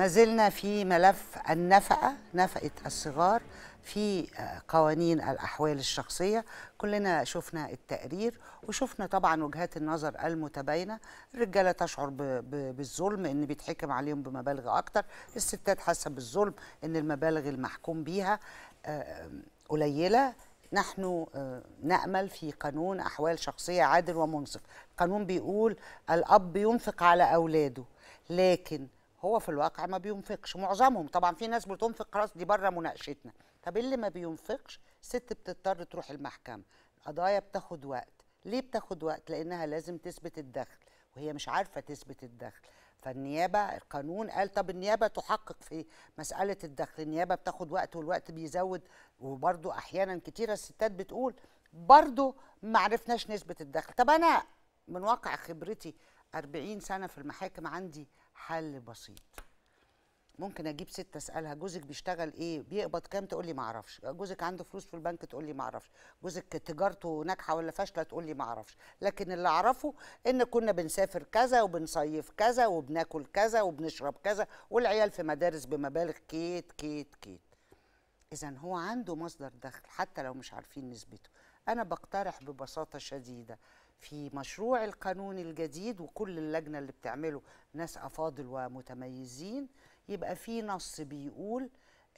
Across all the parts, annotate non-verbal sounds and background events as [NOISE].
ما زلنا في ملف النفقة نفقة الصغار في آه، قوانين الأحوال الشخصية كلنا شفنا التقرير وشفنا طبعا وجهات النظر المتباينة الرجالة تشعر بالظلم إن بيتحكم عليهم بمبالغ أكتر الستات حاسة بالظلم إن المبالغ المحكوم بيها آه، قليلة نحن آه، نأمل في قانون أحوال شخصية عادل ومنصف القانون بيقول الأب ينفق على أولاده لكن هو في الواقع ما بينفقش معظمهم طبعا في ناس بتنفق خلاص دي بره مناقشتنا طب اللي ما بينفقش ست بتضطر تروح المحكمه القضايا بتاخد وقت ليه بتاخد وقت لانها لازم تثبت الدخل وهي مش عارفه تثبت الدخل فالنيابه القانون قال طب النيابه تحقق في مساله الدخل النيابه بتاخد وقت والوقت بيزود وبرده احيانا كتيره الستات بتقول برده ما عرفناش نسبه الدخل طب انا من واقع خبرتي 40 سنه في المحاكم عندي حل بسيط ممكن اجيب ست اسالها جوزك بيشتغل ايه بيقبض كام تقول لي ما اعرفش جوزك عنده فلوس في البنك تقول لي ما اعرفش جوزك تجارته ناجحه ولا فاشله تقول لي ما اعرفش لكن اللي اعرفه ان كنا بنسافر كذا وبنصيف كذا وبناكل كذا وبنشرب كذا والعيال في مدارس بمبالغ كيت كيت كيت اذا هو عنده مصدر دخل حتى لو مش عارفين نسبته انا بقترح ببساطه شديده في مشروع القانون الجديد وكل اللجنة اللي بتعمله ناس أفاضل ومتميزين يبقى في نص بيقول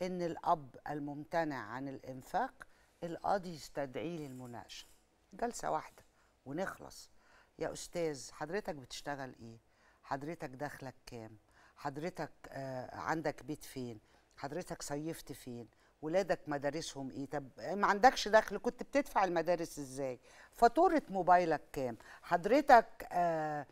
إن الأب الممتنع عن الإنفاق القاضي يستدعيه للمناقشة جلسة واحدة ونخلص يا أستاذ حضرتك بتشتغل إيه؟ حضرتك دخلك كام؟ حضرتك آه عندك بيت فين؟ حضرتك صيفت فين؟ ولادك مدارسهم ايه طب ما عندكش دخل كنت بتدفع المدارس ازاي فاتوره موبايلك كام حضرتك آه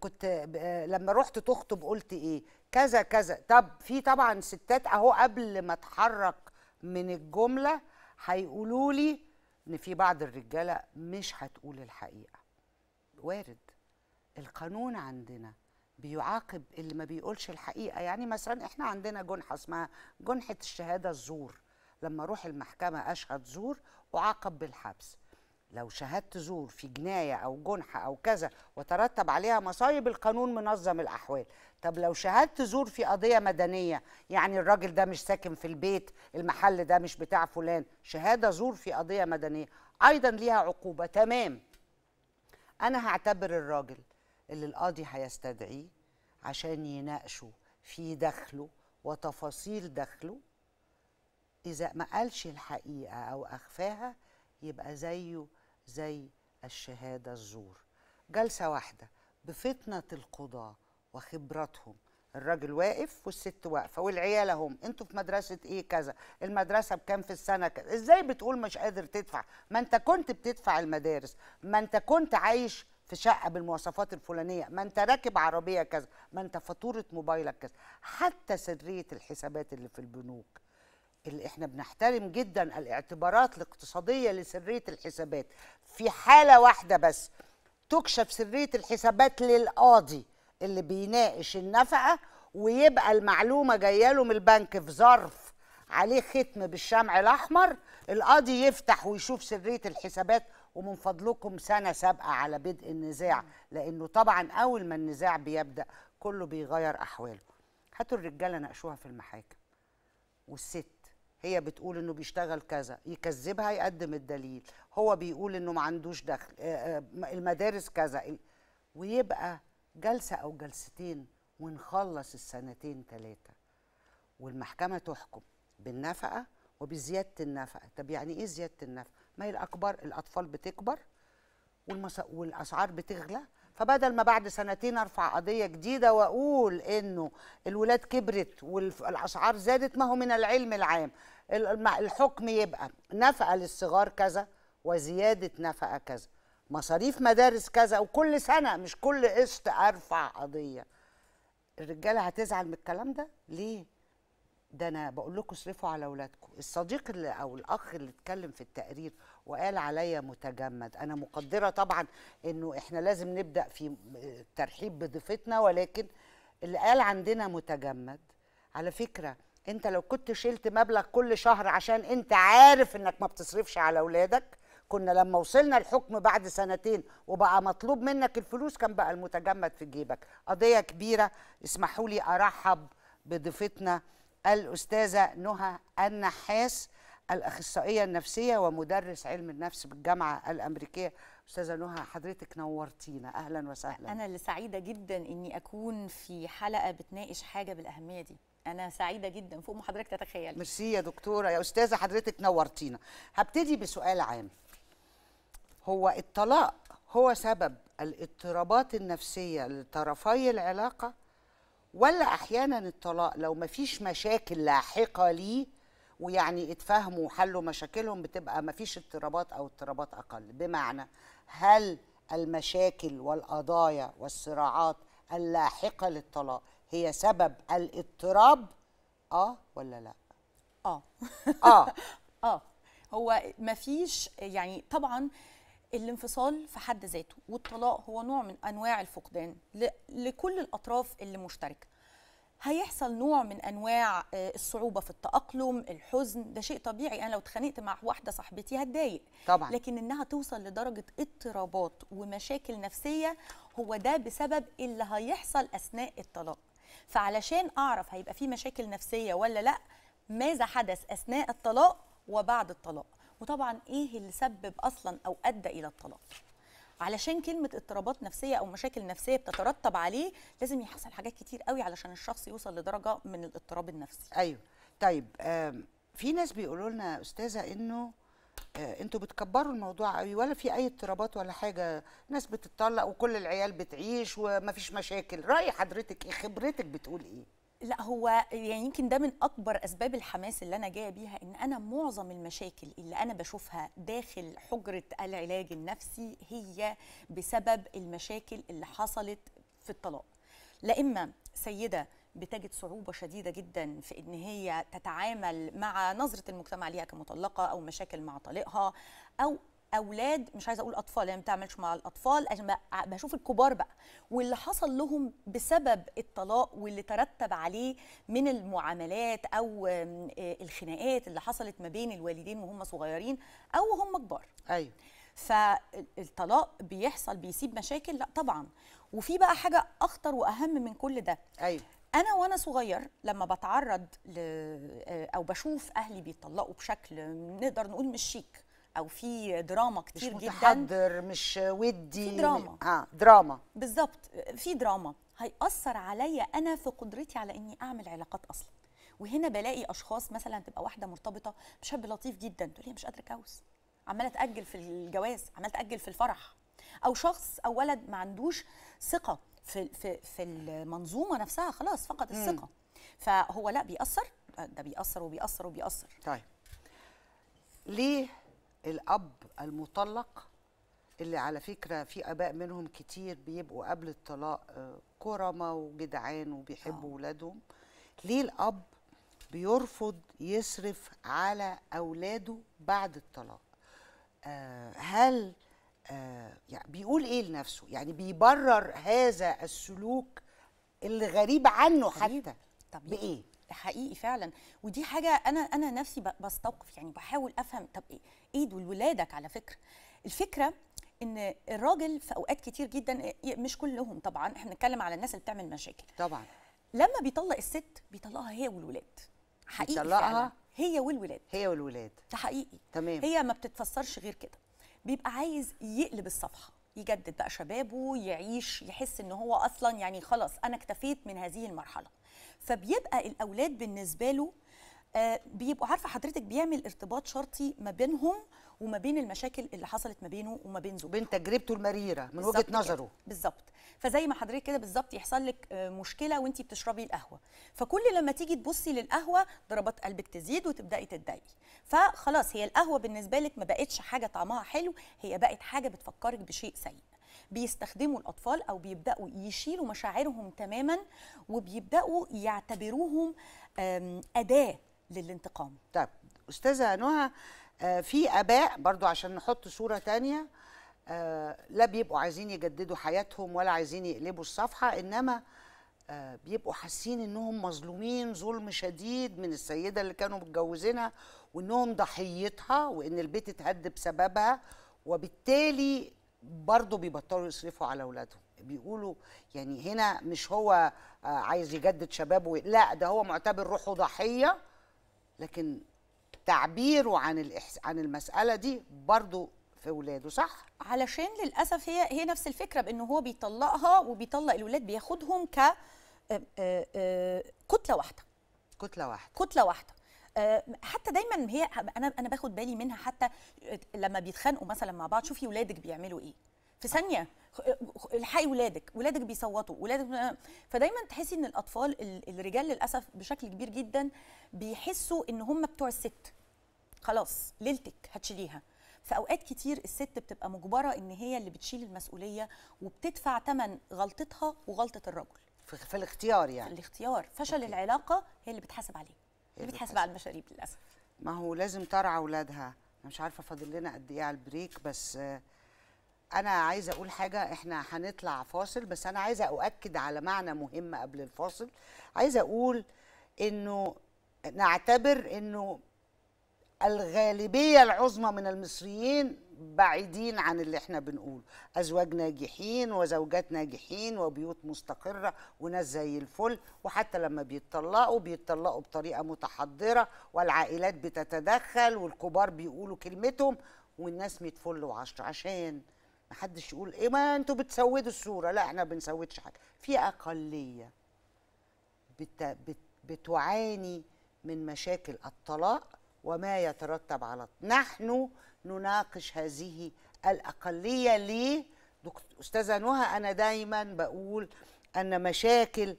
كنت آه لما رحت تخطب قلت ايه كذا كذا طب في طبعا ستات اهو قبل ما اتحرك من الجمله هيقولوا لي ان في بعض الرجاله مش هتقول الحقيقه وارد القانون عندنا بيعاقب اللي ما بيقولش الحقيقه يعني مثلا احنا عندنا جنحه اسمها جنحه الشهاده الزور لما اروح المحكمه اشهد زور اعاقب بالحبس لو شهدت زور في جنايه او جنحه او كذا وترتب عليها مصايب القانون منظم الاحوال طب لو شهدت زور في قضيه مدنيه يعني الراجل ده مش ساكن في البيت المحل ده مش بتاع فلان شهاده زور في قضيه مدنيه ايضا ليها عقوبه تمام انا هعتبر الراجل اللي القاضي هيستدعيه عشان يناقشه في دخله وتفاصيل دخله إذا ما قالش الحقيقة أو أخفاها يبقى زيه زي الشهادة الزور جلسة واحدة بفطنة القضاة وخبراتهم الراجل واقف والست واقفه والعيال هم انتوا في مدرسه ايه كذا المدرسه بكام في السنه كذا ازاي بتقول مش قادر تدفع ما انت كنت بتدفع المدارس ما انت كنت عايش في شقه بالمواصفات الفلانيه ما انت راكب عربيه كذا ما انت فاتوره موبايلك كذا حتى سريه الحسابات اللي في البنوك اللي احنا بنحترم جدا الاعتبارات الاقتصاديه لسريه الحسابات في حاله واحده بس تكشف سريه الحسابات للقاضي اللي بيناقش النفقه ويبقى المعلومه جايه له من البنك في ظرف عليه ختم بالشمع الاحمر القاضي يفتح ويشوف سريه الحسابات ومن فضلكم سنه سابقه على بدء النزاع لانه طبعا اول ما النزاع بيبدا كله بيغير احواله هاتوا الرجاله ناقشوها في المحاكم والست هي بتقول انه بيشتغل كذا يكذبها يقدم الدليل هو بيقول انه ما عندوش دخل آه، آه، المدارس كذا ويبقى جلسه او جلستين ونخلص السنتين ثلاثه والمحكمه تحكم بالنفقه وبزياده النفقه طب يعني ايه زياده النفقه ما هي الاكبر الاطفال بتكبر والاسعار بتغلى فبدل ما بعد سنتين ارفع قضيه جديده واقول انه الولاد كبرت والاسعار زادت ما هو من العلم العام الحكم يبقى نفقه للصغار كذا وزياده نفقه كذا مصاريف مدارس كذا وكل سنه مش كل قسط ارفع قضيه الرجاله هتزعل من الكلام ده ليه ده انا بقول لكم اصرفوا على اولادكم الصديق اللي او الاخ اللي اتكلم في التقرير وقال عليا متجمد انا مقدره طبعا انه احنا لازم نبدا في الترحيب بضيفتنا ولكن اللي قال عندنا متجمد على فكره انت لو كنت شلت مبلغ كل شهر عشان انت عارف انك ما بتصرفش على اولادك كنا لما وصلنا الحكم بعد سنتين وبقى مطلوب منك الفلوس كان بقى المتجمد في جيبك قضيه كبيره اسمحوا لي ارحب بضيفتنا الاستاذه نهى النحاس الاخصائيه النفسيه ومدرس علم النفس بالجامعه الامريكيه استاذه نهى حضرتك نورتينا اهلا وسهلا انا اللي سعيده جدا اني اكون في حلقه بتناقش حاجه بالاهميه دي انا سعيده جدا فوق ما حضرتك تتخيل ميرسي يا دكتوره يا استاذه حضرتك نورتينا هبتدي بسؤال عام هو الطلاق هو سبب الاضطرابات النفسيه لطرفي العلاقه ولا احيانا الطلاق لو مفيش مشاكل لاحقه ليه ويعني اتفاهموا وحلوا مشاكلهم بتبقى ما فيش اضطرابات او اضطرابات اقل بمعنى هل المشاكل والقضايا والصراعات اللاحقه للطلاق هي سبب الاضطراب اه ولا لا اه اه [LAUGHS] اه هو ما فيش يعني طبعا الانفصال في حد ذاته والطلاق هو نوع من انواع الفقدان لكل الاطراف اللي مشتركه هيحصل نوع من انواع آه، الصعوبه في التاقلم الحزن ده شيء طبيعي انا لو اتخانقت مع واحده صاحبتي هتضايق طبعا لكن انها توصل لدرجه اضطرابات ومشاكل نفسيه هو ده بسبب اللي هيحصل اثناء الطلاق فعلشان اعرف هيبقى في مشاكل نفسيه ولا لا ماذا حدث اثناء الطلاق وبعد الطلاق وطبعا ايه اللي سبب اصلا او ادى الى الطلاق علشان كلمه اضطرابات نفسيه او مشاكل نفسيه بتترتب عليه لازم يحصل حاجات كتير قوي علشان الشخص يوصل لدرجه من الاضطراب النفسي ايوه طيب في ناس بيقولوا لنا استاذه انه آه، انتوا بتكبروا الموضوع قوي ولا في اي اضطرابات ولا حاجه ناس بتتطلق وكل العيال بتعيش ومفيش مشاكل راي حضرتك ايه خبرتك بتقول ايه لا هو يعني يمكن ده من اكبر اسباب الحماس اللي انا جايه بيها ان انا معظم المشاكل اللي انا بشوفها داخل حجره العلاج النفسي هي بسبب المشاكل اللي حصلت في الطلاق لا اما سيده بتجد صعوبه شديده جدا في ان هي تتعامل مع نظره المجتمع ليها كمطلقه او مشاكل مع طليقها او اولاد مش عايزه اقول اطفال يعني ما بتعملش مع الاطفال بشوف الكبار بقى واللي حصل لهم بسبب الطلاق واللي ترتب عليه من المعاملات او آه، الخناقات اللي حصلت ما بين الوالدين وهم صغيرين او هم كبار ايوه فالطلاق بيحصل بيسيب مشاكل لا طبعا وفي بقى حاجه اخطر واهم من كل ده ايوه انا وانا صغير لما بتعرض ل... آه، او بشوف اهلي بيطلقوا بشكل نقدر نقول مش شيك او في دراما كتير مش متحضر جدا مش ودي في دراما اه دراما بالظبط في دراما هيأثر عليا انا في قدرتي على اني اعمل علاقات اصلا وهنا بلاقي اشخاص مثلا تبقى واحده مرتبطه بشاب لطيف جدا تقول لي مش قادره اتجوز عماله تاجل في الجواز عماله تاجل في الفرح او شخص او ولد ما عندوش ثقه في في في المنظومه نفسها خلاص فقد الثقه فهو لا بيأثر ده بيأثر وبيأثر وبيأثر طيب ليه الاب المطلق اللي على فكره في اباء منهم كتير بيبقوا قبل الطلاق آه، كرمه وجدعان وبيحبوا اولادهم آه. ليه الاب بيرفض يصرف على اولاده بعد الطلاق آه هل آه يعني بيقول ايه لنفسه يعني بيبرر هذا السلوك اللي غريب عنه حتى طب بايه حقيقي فعلا ودي حاجه انا انا نفسي بستوقف يعني بحاول افهم طب ايه ايد ولادك على فكره الفكره ان الراجل في اوقات كتير جدا إيه، مش كلهم طبعا احنا بنتكلم على الناس اللي بتعمل مشاكل طبعا لما بيطلق الست بيطلقها هي والولاد حقيقي بيطلقها هي والولاد هي والولاد ده حقيقي تمام هي ما بتتفسرش غير كده بيبقى عايز يقلب الصفحه يجدد بقى شبابه يعيش يحس ان هو اصلا يعني خلاص انا اكتفيت من هذه المرحله فبيبقى الاولاد بالنسبه له آه، بيبقوا عارفه حضرتك بيعمل ارتباط شرطي ما بينهم وما بين المشاكل اللي حصلت ما بينه وما بين زوجته بين تجربته المريره من وجهه نظره بالظبط فزي ما حضرتك كده بالظبط يحصل لك آه، مشكله وانت بتشربي القهوه فكل لما تيجي تبصي للقهوه ضربات قلبك تزيد وتبداي تتضايقي فخلاص هي القهوه بالنسبه لك ما بقتش حاجه طعمها حلو هي بقت حاجه بتفكرك بشيء سيء بيستخدموا الاطفال او بيبداوا يشيلوا مشاعرهم تماما وبيبداوا يعتبروهم اداه للانتقام طيب استاذه نهى آه، في اباء برضو عشان نحط صوره تانية آه، لا بيبقوا عايزين يجددوا حياتهم ولا عايزين يقلبوا الصفحه انما آه، بيبقوا حاسين انهم مظلومين ظلم شديد من السيده اللي كانوا متجوزينها وانهم ضحيتها وان البيت اتهد بسببها وبالتالي برضه بيبطلوا يصرفوا على اولادهم بيقولوا يعني هنا مش هو آه، عايز يجدد شبابه لا ده هو معتبر روحه ضحيه لكن تعبيره عن الإحس... عن المساله دي برضه في ولاده صح علشان للاسف هي هي نفس الفكره بان هو بيطلقها وبيطلق الاولاد بياخدهم ك آه، آه، كتله واحده كتله واحده كتله واحده آه، حتى دايما هي انا انا باخد بالي منها حتى آه، لما بيتخانقوا مثلا مع بعض شوفي ولادك بيعملوا ايه في ثانيه آه، الحقي ولادك ولادك بيصوتوا ولادك فدايما تحسي ان الاطفال الرجال للاسف بشكل كبير جدا بيحسوا ان هم بتوع الست خلاص ليلتك هتشيليها في اوقات كتير الست بتبقى مجبره ان هي اللي بتشيل المسؤوليه وبتدفع ثمن غلطتها وغلطه الرجل في الاختيار يعني في الاختيار فشل أوكي. العلاقه هي اللي بتحاسب عليه اللي بتحاسب على المشاريب للاسف ما هو لازم ترعى اولادها انا مش عارفه فاضل لنا قد ايه على البريك بس انا عايزه اقول حاجه احنا هنطلع فاصل بس انا عايزه اؤكد على معنى مهم قبل الفاصل عايزه اقول انه نعتبر انه الغالبيه العظمى من المصريين بعيدين عن اللي احنا بنقوله ازواج ناجحين وزوجات ناجحين وبيوت مستقره وناس زي الفل وحتى لما بيتطلقوا بيتطلقوا بطريقه متحضره والعائلات بتتدخل والكبار بيقولوا كلمتهم والناس 100 فل و10 عشان حدش يقول ايه ما انتوا بتسودوا الصوره لا احنا ما بنسودش حاجه في اقليه بت... بت... بتعاني من مشاكل الطلاق وما يترتب على نحن نناقش هذه الأقلية ليه أستاذة نهى أنا دايما بقول أن مشاكل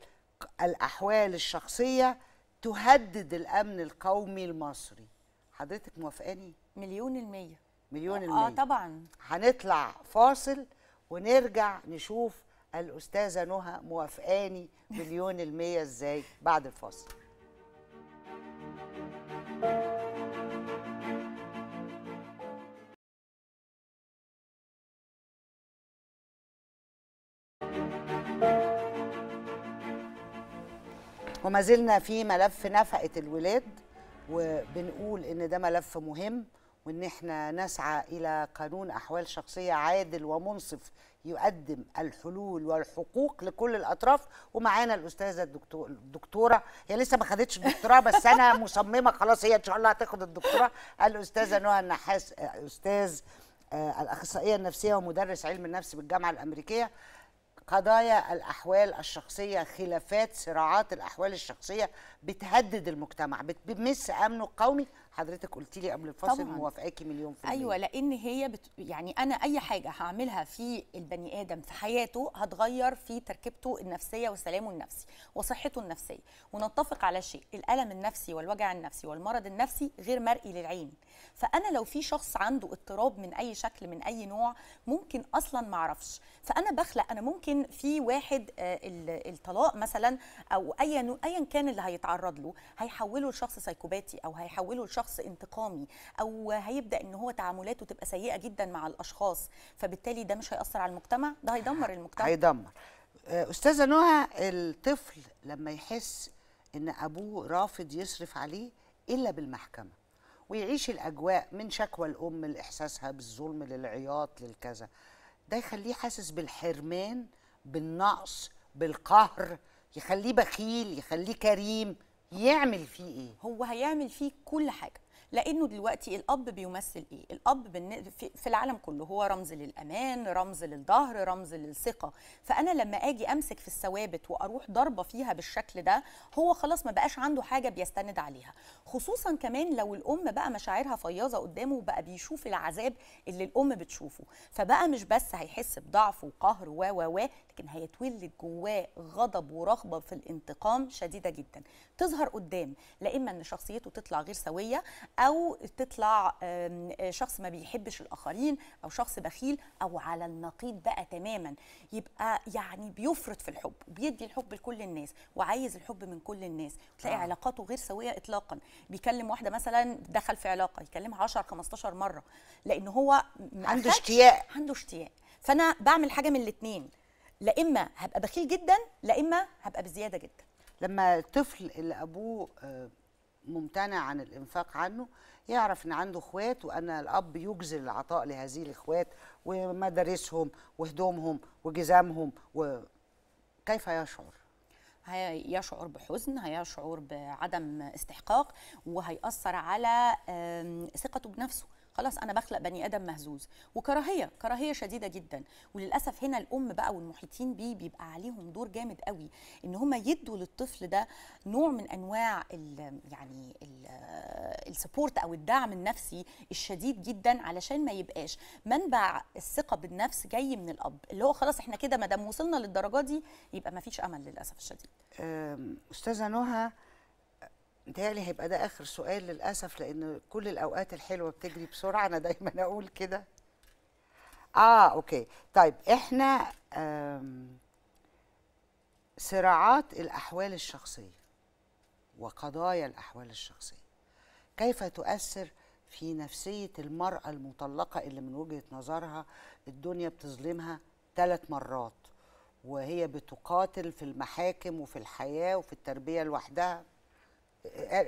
الأحوال الشخصية تهدد الأمن القومي المصري حضرتك موافقاني؟ مليون المية مليون آه، المية آه طبعا هنطلع فاصل ونرجع نشوف الأستاذة نهى موافقاني مليون المية إزاي بعد الفاصل وما زلنا في ملف نفقه الولاد وبنقول ان ده ملف مهم وان احنا نسعى الى قانون احوال شخصيه عادل ومنصف يقدم الحلول والحقوق لكل الاطراف ومعانا الاستاذه الدكتور الدكتوره هي لسه ما خدتش الدكتوراه بس انا مصممه خلاص هي ان شاء الله هتاخد الدكتوراه الاستاذه نهى النحاس استاذ آه، الاخصائيه النفسيه ومدرس علم النفس بالجامعه الامريكيه قضايا الأحوال الشخصية خلافات صراعات الأحوال الشخصية بتهدد المجتمع بتمس أمنه القومي حضرتك قلت لي قبل الفاصل موافقاكي مليون في المية. ايوه لان هي بت... يعني انا اي حاجه هعملها في البني ادم في حياته هتغير في تركيبته النفسيه وسلامه النفسي وصحته النفسيه ونتفق على شيء الالم النفسي والوجع النفسي والمرض النفسي غير مرئي للعين فانا لو في شخص عنده اضطراب من اي شكل من اي نوع ممكن اصلا ما اعرفش فانا بخلق انا ممكن في واحد آه، الطلاق مثلا او ايا ايا كان اللي هيتعرض له هيحوله لشخص سايكوباتي او هيحوله لشخص شخص انتقامي او هيبدا ان هو تعاملاته تبقى سيئه جدا مع الاشخاص فبالتالي ده مش هياثر على المجتمع ده هيدمر المجتمع هيدمر آه، استاذه نهى الطفل لما يحس ان ابوه رافض يصرف عليه الا بالمحكمه ويعيش الاجواء من شكوى الام لاحساسها بالظلم للعياط للكذا ده يخليه حاسس بالحرمان بالنقص بالقهر يخليه بخيل يخليه كريم يعمل فيه ايه هو هيعمل فيه كل حاجه لانه دلوقتي الاب بيمثل ايه الاب في العالم كله هو رمز للامان رمز للظهر رمز للثقه فانا لما اجي امسك في الثوابت واروح ضربه فيها بالشكل ده هو خلاص ما بقاش عنده حاجه بيستند عليها خصوصا كمان لو الام بقى مشاعرها فياظه قدامه وبقى بيشوف العذاب اللي الام بتشوفه فبقى مش بس هيحس بضعف وقهر و و و لكن هيتولد جواه غضب ورغبه في الانتقام شديده جدا تظهر قدام لا اما ان شخصيته تطلع غير سويه او تطلع شخص ما بيحبش الاخرين او شخص بخيل او على النقيض بقى تماما يبقى يعني بيفرط في الحب وبيدي الحب لكل الناس وعايز الحب من كل الناس تلاقي آه. علاقاته غير سويه اطلاقا بيكلم واحده مثلا دخل في علاقه يكلمها 10 15 مره لان هو عنده اشتياق عنده اشتياق فانا بعمل حاجه من الاثنين لا اما هبقى بخيل جدا لا اما هبقى بزياده جدا لما الطفل اللي ابوه آه، ممتنع عن الانفاق عنه يعرف ان عنده اخوات وان الاب يجزل العطاء لهذه الاخوات ومدارسهم وهدومهم وجزامهم وكيف يشعر هيشعر بحزن هيشعر بعدم استحقاق وهيأثر على ثقته بنفسه خلاص انا بخلق بني ادم مهزوز وكراهيه كراهيه شديده جدا وللاسف هنا الام بقى والمحيطين بيه بيبقى عليهم دور جامد قوي ان هم يدوا للطفل ده نوع من انواع الـ يعني السبورت او الدعم النفسي الشديد جدا علشان ما يبقاش منبع الثقه بالنفس جاي من الاب اللي هو خلاص احنا كده ما دام وصلنا للدرجه دي يبقى ما فيش امل للاسف الشديد استاذه نهى متهيألي هيبقى ده آخر سؤال للأسف لأن كل الأوقات الحلوة بتجري بسرعة أنا دايما أقول كده آه أوكي طيب إحنا صراعات الأحوال الشخصية وقضايا الأحوال الشخصية كيف تؤثر في نفسية المرأة المطلقة اللي من وجهة نظرها الدنيا بتظلمها ثلاث مرات وهي بتقاتل في المحاكم وفي الحياة وفي التربية لوحدها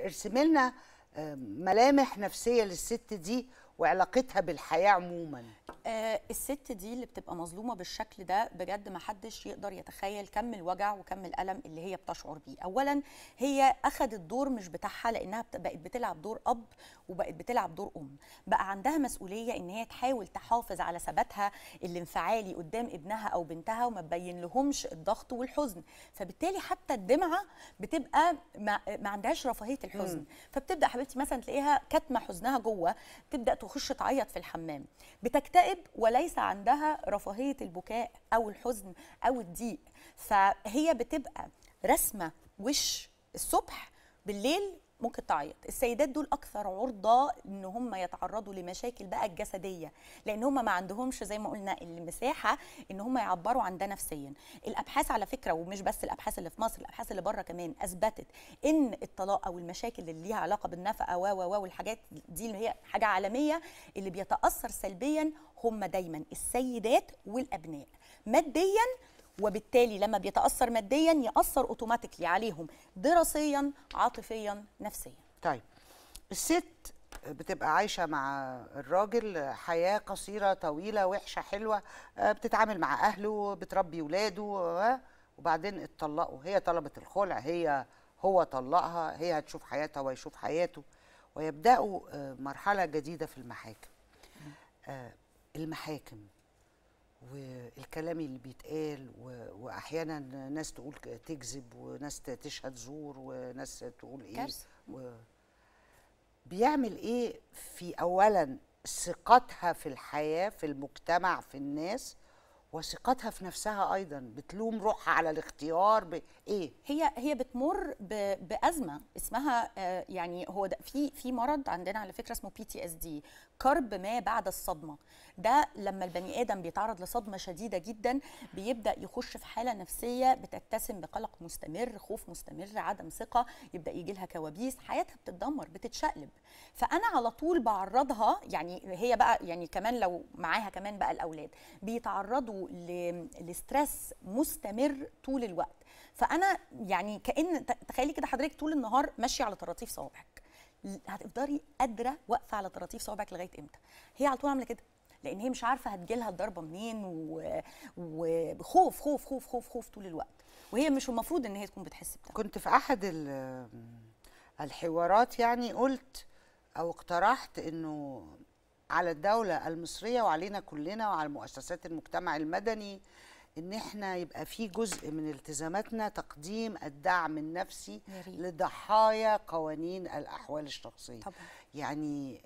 ارسمي لنا آه، ملامح نفسيه للست دي وعلاقتها بالحياه عموما آه الست دي اللي بتبقى مظلومه بالشكل ده بجد ما حدش يقدر يتخيل كم الوجع وكم الالم اللي هي بتشعر بيه اولا هي اخذت دور مش بتاعها لانها بقت بتلعب دور اب وبقت بتلعب دور ام بقى عندها مسؤوليه ان هي تحاول تحافظ على ثباتها الانفعالي قدام ابنها او بنتها وما تبين لهمش الضغط والحزن فبالتالي حتى الدمعه بتبقى ما, ما عندهاش رفاهيه الحزن م. فبتبدا حبيبتي مثلا تلاقيها كاتمه حزنها جوه تبدا تخش تعيط في الحمام بتكتئب وليس عندها رفاهيه البكاء او الحزن او الضيق فهي بتبقى رسمه وش الصبح بالليل ممكن تعيط السيدات دول اكثر عرضه ان هم يتعرضوا لمشاكل بقى الجسديه لان هم ما عندهمش زي ما قلنا المساحه ان هم يعبروا عن ده نفسيا الابحاث على فكره ومش بس الابحاث اللي في مصر الابحاث اللي بره كمان اثبتت ان الطلاق او المشاكل اللي ليها علاقه بالنفقه و و والحاجات دي اللي هي حاجه عالميه اللي بيتاثر سلبيا هم دايما السيدات والابناء ماديا وبالتالي لما بيتاثر ماديا ياثر اوتوماتيكلي عليهم دراسيا عاطفيا نفسيا طيب الست بتبقى عايشة مع الراجل حياة قصيرة طويلة وحشة حلوة آه، بتتعامل مع أهله بتربي ولاده آه، وبعدين اتطلقوا هي طلبت الخلع هي هو طلقها هي هتشوف حياتها ويشوف حياته ويبدأوا آه، مرحلة جديدة في المحاكم المحاكم والكلام اللي بيتقال واحيانا ناس تقول تكذب وناس تشهد زور وناس تقول ايه كارثه و... بيعمل ايه في اولا ثقتها في الحياه في المجتمع في الناس وثقتها في نفسها ايضا بتلوم روحها على الاختيار بايه هي هي بتمر بازمه اسمها آه، يعني هو ده في في مرض عندنا على فكره اسمه بي تي اس دي كرب ما بعد الصدمه ده لما البني ادم بيتعرض لصدمه شديده جدا بيبدا يخش في حاله نفسيه بتتسم بقلق مستمر خوف مستمر عدم ثقه يبدا يجي لها كوابيس حياتها بتتدمر بتتشقلب فانا على طول بعرضها يعني هي بقى يعني كمان لو معاها كمان بقى الاولاد بيتعرضوا لستريس مستمر طول الوقت فانا يعني كان تخيلي كده حضرتك طول النهار ماشيه على طراطيف صوابعك هتفضلي قادره واقفه على طراطيف صوابعك لغايه امتى هي على طول عامله كده لان هي مش عارفه هتجيلها الضربه منين وخوف خوف خوف خوف خوف طول الوقت وهي مش المفروض ان هي تكون بتحس بده كنت في احد الحوارات يعني قلت او اقترحت انه على الدولة المصرية وعلينا كلنا وعلى مؤسسات المجتمع المدني ان احنا يبقى في جزء من التزاماتنا تقديم الدعم النفسي لضحايا قوانين الاحوال الشخصيه طبعا. يعني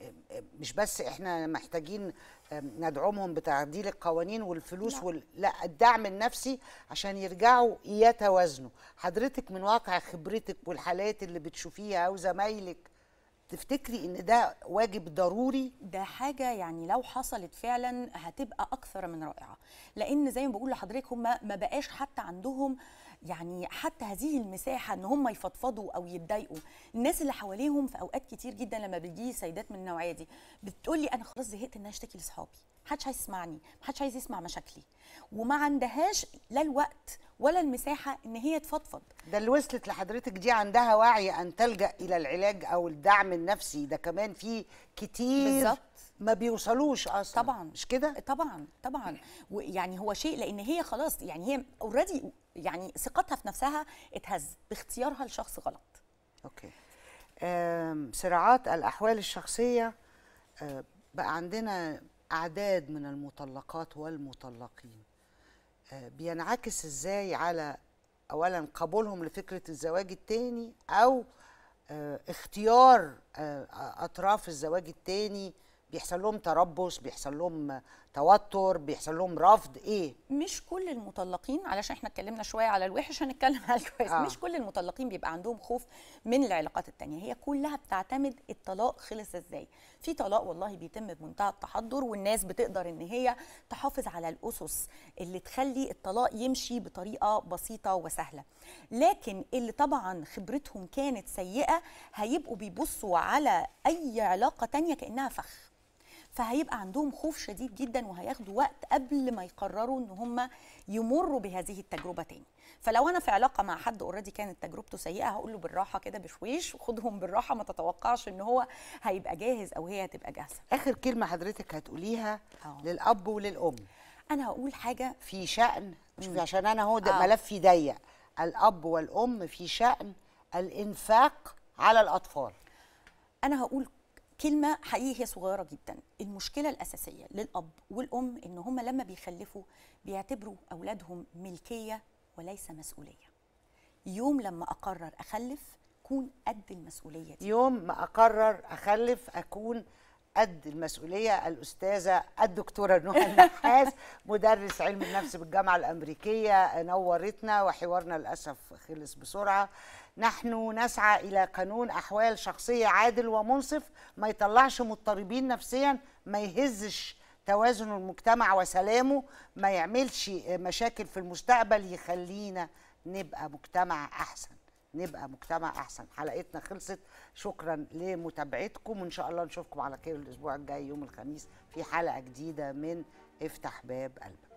مش بس احنا محتاجين ندعمهم بتعديل القوانين والفلوس لا. وال... لا الدعم النفسي عشان يرجعوا يتوازنوا حضرتك من واقع خبرتك والحالات اللي بتشوفيها وزمايلك تفتكري ان ده واجب ضروري ده حاجه يعني لو حصلت فعلا هتبقى اكثر من رائعه لان زي ما بقول لحضرتك هم ما بقاش حتى عندهم يعني حتى هذه المساحه ان هم يفضفضوا او يتضايقوا الناس اللي حواليهم في اوقات كتير جدا لما بيجي سيدات من النوعيه دي بتقول لي انا خلاص زهقت ان انا اشتكي لاصحابي محدش عايز يسمعني محدش عايز يسمع مشاكلي وما عندهاش لا الوقت ولا المساحه ان هي تفضفض ده اللي وصلت لحضرتك دي عندها وعي ان تلجا الى العلاج او الدعم النفسي ده كمان في كتير بالظبط ما بيوصلوش اصلا طبعا مش كده طبعا طبعا ويعني هو شيء لان هي خلاص يعني هي اوريدي يعني ثقتها في نفسها اتهز باختيارها لشخص غلط اوكي صراعات الاحوال الشخصيه آه، بقى عندنا اعداد من المطلقات والمطلقين آه، بينعكس ازاي على اولا قبولهم لفكره الزواج الثاني او آه، اختيار اطراف الزواج الثاني بيحصل لهم تربص بيحصل لهم توتر بيحصل لهم رفض ايه مش كل المطلقين علشان احنا اتكلمنا شويه على الوحش هنتكلم على الكويس آه. مش كل المطلقين بيبقى عندهم خوف من العلاقات التانية هي كلها بتعتمد الطلاق خلص ازاي في طلاق والله بيتم بمنتهى التحضر والناس بتقدر ان هي تحافظ على الاسس اللي تخلي الطلاق يمشي بطريقه بسيطه وسهله لكن اللي طبعا خبرتهم كانت سيئه هيبقوا بيبصوا على اي علاقه تانية كانها فخ فهيبقى عندهم خوف شديد جدا وهياخدوا وقت قبل ما يقرروا ان هم يمروا بهذه التجربه تاني فلو انا في علاقه مع حد اوريدي كانت تجربته سيئه هقول له بالراحه كده بشويش وخدهم بالراحه ما تتوقعش ان هو هيبقى جاهز او هي هتبقى جاهزه اخر كلمه حضرتك هتقوليها أوه. للاب وللام انا هقول حاجه في شأن شوفي عشان انا هو آه. ملفي ضيق الاب والام في شأن الانفاق على الاطفال انا هقول كلمه حقيقيه هي صغيره جدا المشكله الاساسيه للاب والام ان هما لما بيخلفوا بيعتبروا اولادهم ملكيه وليس مسؤوليه يوم لما اقرر اخلف اكون قد المسؤوليه دي يوم ما اقرر اخلف اكون قد المسؤوليه الاستاذه الدكتوره نهى النحاس [LAUGHS] مدرس علم النفس بالجامعه الامريكيه نورتنا وحوارنا للاسف خلص بسرعه نحن نسعى الى قانون احوال شخصيه عادل ومنصف ما يطلعش مضطربين نفسيا ما يهزش توازن المجتمع وسلامه ما يعملش مشاكل في المستقبل يخلينا نبقى مجتمع احسن نبقى مجتمع احسن حلقتنا خلصت شكرا لمتابعتكم وان شاء الله نشوفكم على خير الاسبوع الجاي يوم الخميس في حلقه جديده من افتح باب قلبك